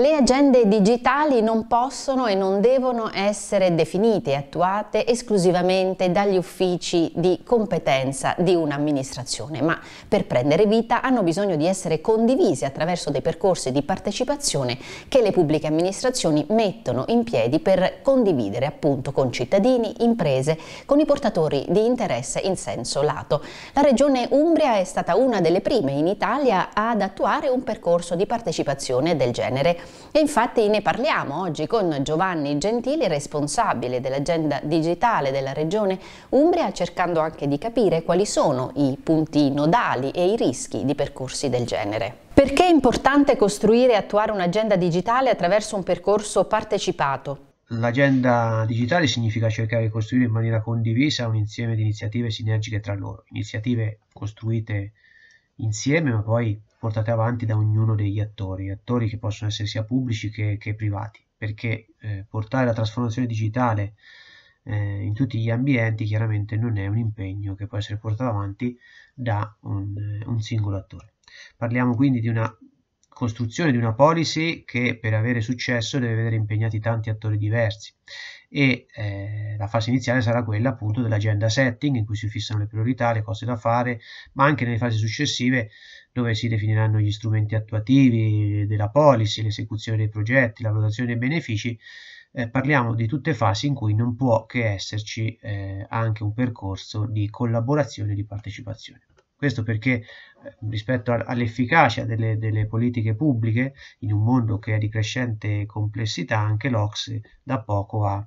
Le agende digitali non possono e non devono essere definite e attuate esclusivamente dagli uffici di competenza di un'amministrazione, ma per prendere vita hanno bisogno di essere condivise attraverso dei percorsi di partecipazione che le pubbliche amministrazioni mettono in piedi per condividere appunto con cittadini, imprese, con i portatori di interesse in senso lato. La regione Umbria è stata una delle prime in Italia ad attuare un percorso di partecipazione del genere e infatti ne parliamo oggi con Giovanni Gentili, responsabile dell'agenda digitale della Regione Umbria, cercando anche di capire quali sono i punti nodali e i rischi di percorsi del genere. Perché è importante costruire e attuare un'agenda digitale attraverso un percorso partecipato? L'agenda digitale significa cercare di costruire in maniera condivisa un insieme di iniziative sinergiche tra loro, iniziative costruite insieme ma poi portate avanti da ognuno degli attori, attori che possono essere sia pubblici che, che privati, perché eh, portare la trasformazione digitale eh, in tutti gli ambienti chiaramente non è un impegno che può essere portato avanti da un, eh, un singolo attore. Parliamo quindi di una costruzione di una policy che per avere successo deve vedere impegnati tanti attori diversi e eh, la fase iniziale sarà quella appunto dell'agenda setting in cui si fissano le priorità, le cose da fare, ma anche nelle fasi successive dove si definiranno gli strumenti attuativi della policy, l'esecuzione dei progetti, la valutazione dei benefici, eh, parliamo di tutte fasi in cui non può che esserci eh, anche un percorso di collaborazione e di partecipazione. Questo perché eh, rispetto all'efficacia delle, delle, politiche pubbliche in un mondo che è di crescente complessità, anche l'Ox eh, da poco ha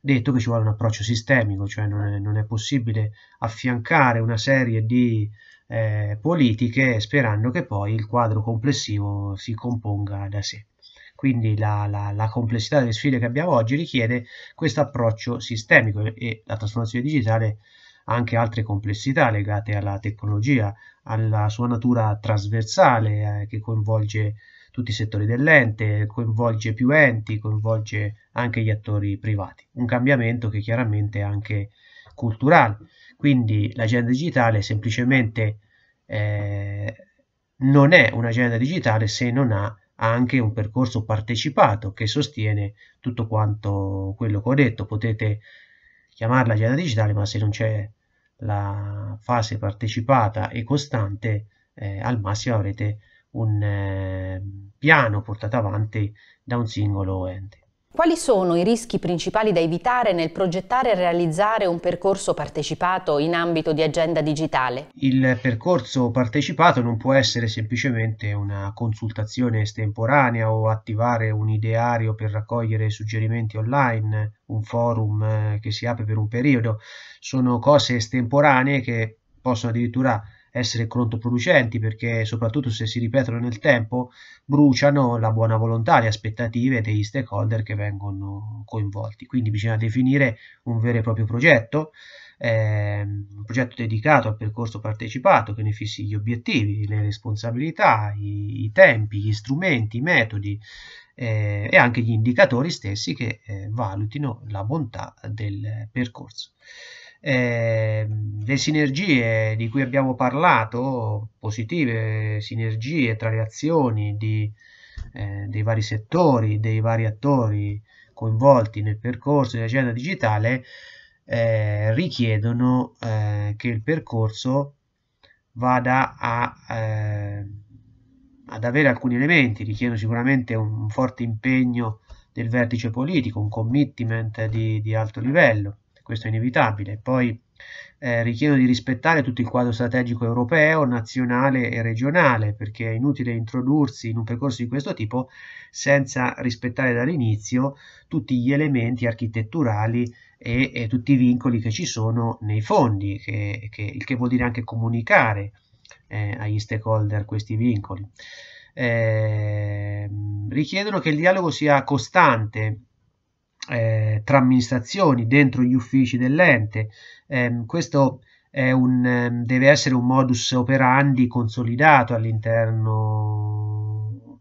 detto che ci vuole un approccio sistemico, cioè non è, non è possibile affiancare una serie di eh, politiche sperando che poi il quadro complessivo si componga da sé. Quindi la, la, la complessità delle sfide che abbiamo oggi richiede questo approccio sistemico e la trasformazione digitale anche altre complessità legate alla tecnologia, alla sua natura trasversale eh, che coinvolge tutti i settori dell'ente, coinvolge più enti, coinvolge anche gli attori privati. Un cambiamento che chiaramente è anche culturale. Quindi l'agenda digitale semplicemente eh, non è un'agenda digitale se non ha anche un percorso partecipato che sostiene tutto quanto quello che ho detto. Potete chiamarla agenda digitale, ma se non c'è la fase partecipata e costante, eh, al massimo avrete un eh, piano portato avanti da un singolo ente. Quali sono i rischi principali da evitare nel progettare e realizzare un percorso partecipato in ambito di agenda digitale? Il percorso partecipato non può essere semplicemente una consultazione estemporanea o attivare un ideario per raccogliere suggerimenti online, un forum eh, che si apre per un periodo. Sono cose estemporanee che possono addirittura essere controproducenti perché soprattutto se si ripetono nel tempo bruciano la buona volontà, le aspettative degli stakeholder che vengono coinvolti. Quindi bisogna definire un vero e proprio progetto, eh, un progetto dedicato al percorso partecipato che ne fissi gli obiettivi, le responsabilità, i, i tempi, gli strumenti, i metodi eh, e anche gli indicatori stessi che eh, valutino la bontà del percorso. Ehm, le sinergie di cui abbiamo parlato, positive sinergie tra le azioni di, eh, dei vari settori, dei vari attori coinvolti nel percorso dell'agenda digitale, eh, richiedono eh, che il percorso vada a, eh, ad avere alcuni elementi, richiedono sicuramente un, un forte impegno del vertice politico, un commitment di, di alto livello, questo è inevitabile. Poi eh, richiedo di rispettare tutto il quadro strategico europeo, nazionale e regionale, perché è inutile introdursi in un percorso di questo tipo senza rispettare dall'inizio tutti gli elementi architetturali e, e tutti i vincoli che ci sono nei fondi, che, che, il che vuol dire anche comunicare eh, agli stakeholder questi vincoli. Eh, richiedono che il dialogo sia costante eh, tra amministrazioni, dentro gli uffici dell'ente. Eh, questo un, ehm, deve essere un modus operandi consolidato all'interno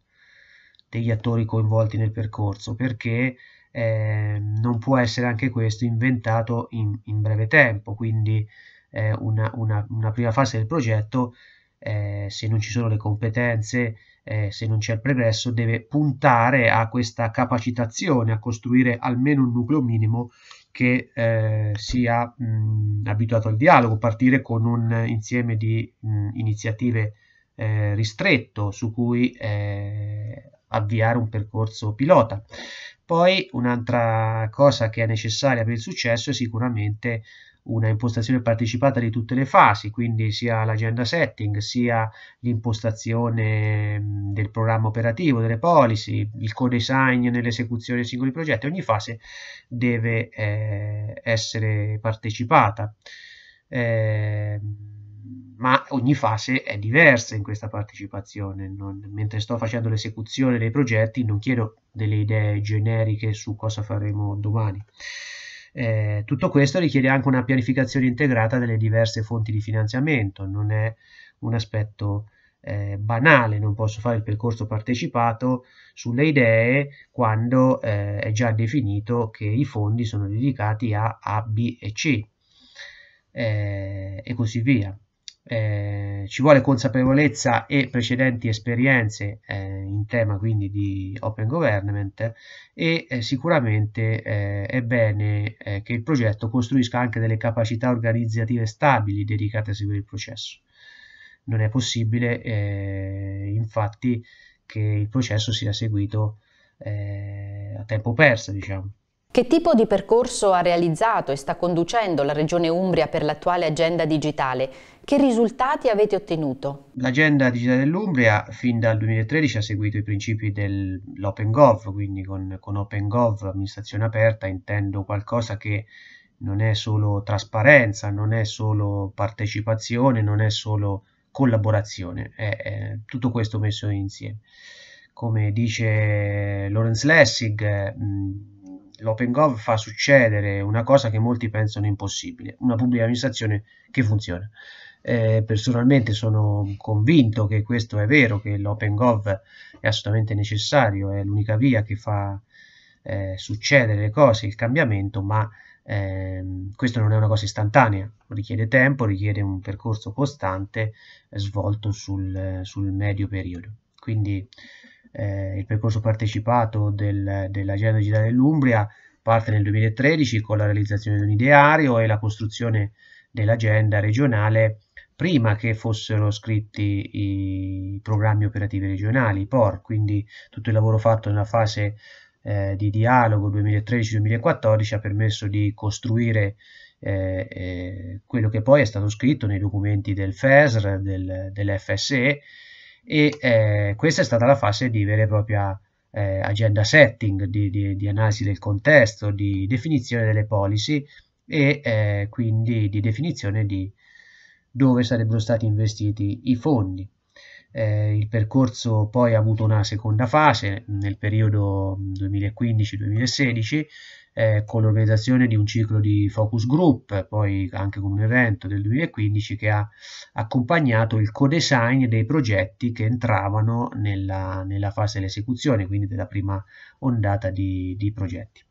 degli attori coinvolti nel percorso, perché ehm, non può essere anche questo inventato in, in breve tempo, quindi eh, una, una, una prima fase del progetto eh, se non ci sono le competenze eh, se non c'è il pregresso, deve puntare a questa capacitazione, a costruire almeno un nucleo minimo che eh, sia mh, abituato al dialogo, partire con un insieme di mh, iniziative eh, ristretto su cui eh, avviare un percorso pilota. Poi un'altra cosa che è necessaria per il successo è sicuramente una impostazione partecipata di tutte le fasi, quindi sia l'agenda setting, sia l'impostazione mm, del programma operativo, delle policy, il co-design nell'esecuzione dei singoli progetti, ogni fase deve eh, essere partecipata. Eh, ma ogni fase è diversa in questa partecipazione. Non, mentre sto facendo l'esecuzione dei progetti non chiedo delle idee generiche su cosa faremo domani. Eh, tutto questo richiede anche una pianificazione integrata delle diverse fonti di finanziamento, non è un aspetto eh, banale, non posso fare il percorso partecipato sulle idee quando eh, è già definito che i fondi sono dedicati a A, B e C eh, e così via. Eh, ci vuole consapevolezza e precedenti esperienze eh, in tema quindi di open government e eh, sicuramente eh, è bene eh, che il progetto costruisca anche delle capacità organizzative stabili dedicate a seguire il processo. Non è possibile infatti che il processo sia seguito a tempo perso, diciamo. Che tipo di percorso ha realizzato e sta conducendo la Regione Umbria per l'attuale agenda digitale? Che risultati avete ottenuto? L'agenda digitale dell'Umbria fin dal 2013 ha seguito i principi dell'OpenGov, quindi con, con OpenGov, amministrazione aperta, intendo qualcosa che non è solo trasparenza, non è solo partecipazione, non è solo collaborazione, è, è tutto questo messo insieme. Come dice Lawrence Lessig, l'OpenGov fa succedere una cosa che molti pensano impossibile, una pubblica amministrazione che funziona. Eh, personalmente sono convinto che questo è vero, che l'open gov è assolutamente necessario, è l'unica via che fa eh, succedere le cose, il cambiamento, ma ehm, questo non è una cosa istantanea, richiede tempo, richiede un percorso costante eh, svolto sul, sul, medio periodo. Quindi eh, il percorso partecipato del, dell'Agenda Digitale dell'Umbria parte nel 2013 con la realizzazione di un ideario e la costruzione dell'agenda regionale prima che fossero scritti i programmi operativi regionali, i POR, quindi tutto il lavoro fatto nella fase eh, di dialogo 2013-2014 ha permesso di costruire eh, eh, quello che poi è stato scritto nei documenti del FESR, del, dell'FSE e eh, questa è stata la fase di vera e propria eh, agenda setting, di, di, di, analisi del contesto, di definizione delle policy e eh, quindi di definizione di dove sarebbero stati investiti i fondi. Eh, il percorso poi ha avuto una seconda fase nel periodo 2015-2016 mm, eh, con l'organizzazione di un ciclo di focus group, poi anche con un evento del 2015 che ha accompagnato il co-design dei progetti che entravano nella, nella fase dell'esecuzione, quindi della prima ondata di, di progetti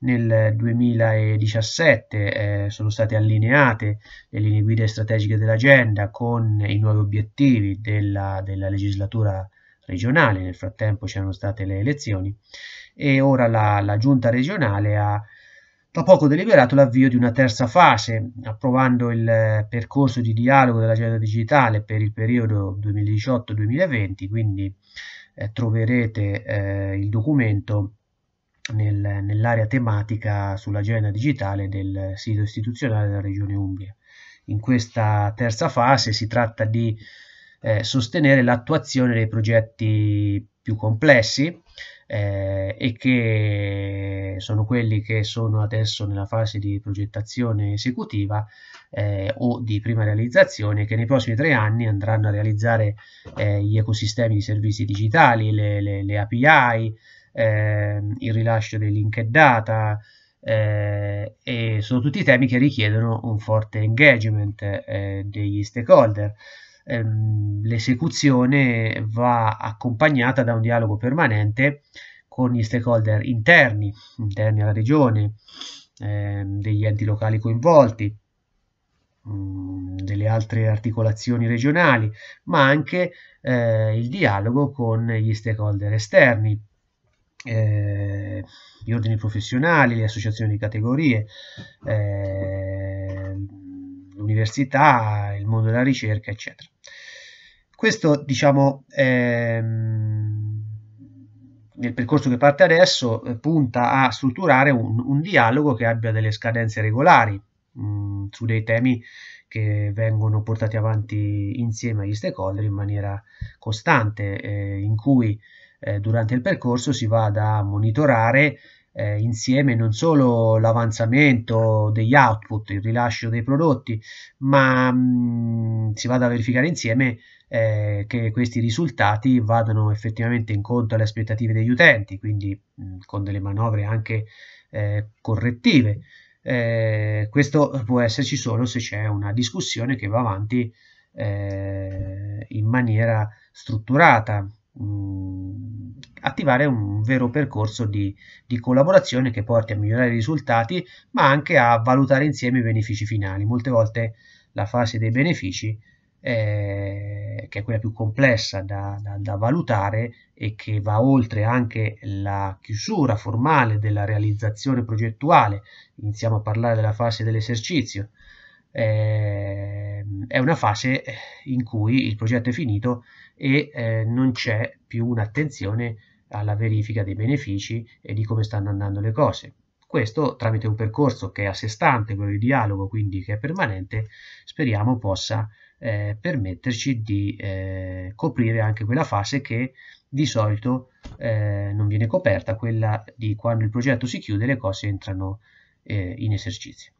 nel 2017 eh, sono state allineate le linee guida strategiche dell'agenda con i nuovi obiettivi della, della legislatura regionale, nel frattempo c'erano state le elezioni e ora la, la giunta regionale ha da poco deliberato l'avvio di una terza fase, approvando il eh, percorso di dialogo dell'agenda digitale per il periodo 2018-2020, quindi eh, troverete eh, il documento nel, nell'area tematica sull'agenda digitale del sito istituzionale della Regione Umbria. In questa terza fase si tratta di eh, sostenere l'attuazione dei progetti più complessi eh, e che sono quelli che sono adesso nella fase di progettazione esecutiva eh, o di prima realizzazione che nei prossimi tre anni andranno a realizzare eh, gli ecosistemi di servizi digitali, le, le, le API, eh, il rilascio dei linked data eh, e sono tutti temi che richiedono un forte engagement eh, degli stakeholder. Ehm, l'esecuzione va accompagnata da un dialogo permanente con gli stakeholder interni, interni alla regione, ehm, degli enti locali coinvolti, mm, delle altre articolazioni regionali, ma anche eh, il dialogo con gli stakeholder esterni, eh, gli ordini professionali, le associazioni di categorie, eh, l'università, il mondo della ricerca, eccetera. Questo, diciamo, ehm, nel percorso che parte adesso, eh, punta a strutturare un, un, dialogo che abbia delle scadenze regolari mh, mm, su dei temi che vengono portati avanti insieme agli stakeholder in maniera costante, eh, in cui eh, durante il percorso si vada a monitorare eh, insieme non solo l'avanzamento degli output, il rilascio dei prodotti, ma mh, mm, si vada a verificare insieme eh, che questi risultati vadano effettivamente incontro alle aspettative degli utenti, quindi mh, mm, con delle manovre anche eh, correttive. Eh, questo può esserci solo se c'è una discussione che va avanti eh, in maniera strutturata, mh, mm, attivare un vero percorso di, di, collaborazione che porti a migliorare i risultati, ma anche a valutare insieme i benefici finali. Molte volte la fase dei benefici, eh, che è quella più complessa da, da, da valutare e che va oltre anche la chiusura formale della realizzazione progettuale, iniziamo a parlare della fase dell'esercizio, eh, è una fase in cui il progetto è finito e eh, non c'è più un'attenzione alla verifica dei benefici e di come stanno andando le cose. Questo tramite un percorso che è a sé stante, quello di dialogo, quindi che è permanente, speriamo possa eh, permetterci di eh, coprire anche quella fase che di solito eh, non viene coperta, quella di quando il progetto si chiude e le cose entrano eh, in esercizio.